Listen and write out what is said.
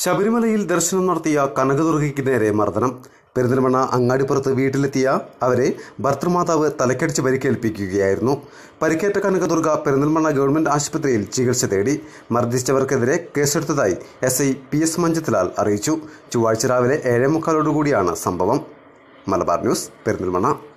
ശബരിമലയിൽ ദർശനം നടത്തിയ കനകദുർഗയ്ക്ക് നേരെ മർദ്ദനം പെരിന്തൽമണ്ണ അങ്ങാടിപ്പുറത്ത് വീട്ടിലെത്തിയ അവരെ ഭർത്തൃമാതാവ് തലക്കടിച്ച് പരിക്കേൽപ്പിക്കുകയായിരുന്നു പരിക്കേറ്റ കനകദുർഗ പെരിന്തൽമണ്ണ ഗവൺമെന്റ് ആശുപത്രിയിൽ ചികിത്സ തേടി മർദ്ദിച്ചവർക്കെതിരെ കേസെടുത്തതായി S I P S Manjathlal അറിയിച്ചു ചൊവ്വാഴ്ച രാവിലെ ഏഴേ മുക്കാലോടുകൂടിയാണ് സംഭവം മലബാർ ന്യൂസ് പെരിന്തൽമണ്ണ